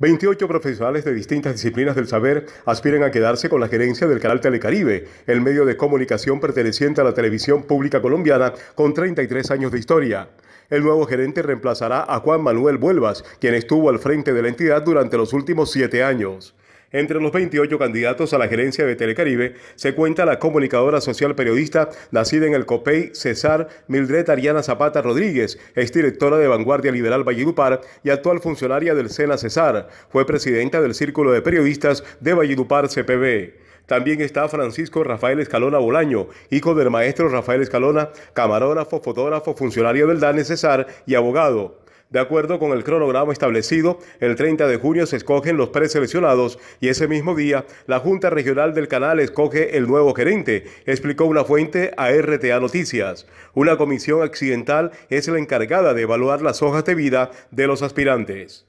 28 profesionales de distintas disciplinas del saber aspiran a quedarse con la gerencia del canal Telecaribe, el medio de comunicación perteneciente a la televisión pública colombiana con 33 años de historia. El nuevo gerente reemplazará a Juan Manuel Vuelvas, quien estuvo al frente de la entidad durante los últimos siete años. Entre los 28 candidatos a la gerencia de Telecaribe se cuenta la comunicadora social periodista nacida en el COPEI César Mildred Ariana Zapata Rodríguez, exdirectora de Vanguardia Liberal Valledupar y actual funcionaria del SENA César. Fue presidenta del Círculo de Periodistas de Valledupar CPB. También está Francisco Rafael Escalona Bolaño, hijo del maestro Rafael Escalona, camarógrafo, fotógrafo, funcionario del DANE César y abogado. De acuerdo con el cronograma establecido, el 30 de junio se escogen los preseleccionados y ese mismo día la Junta Regional del Canal escoge el nuevo gerente, explicó una fuente a RTA Noticias. Una comisión accidental es la encargada de evaluar las hojas de vida de los aspirantes.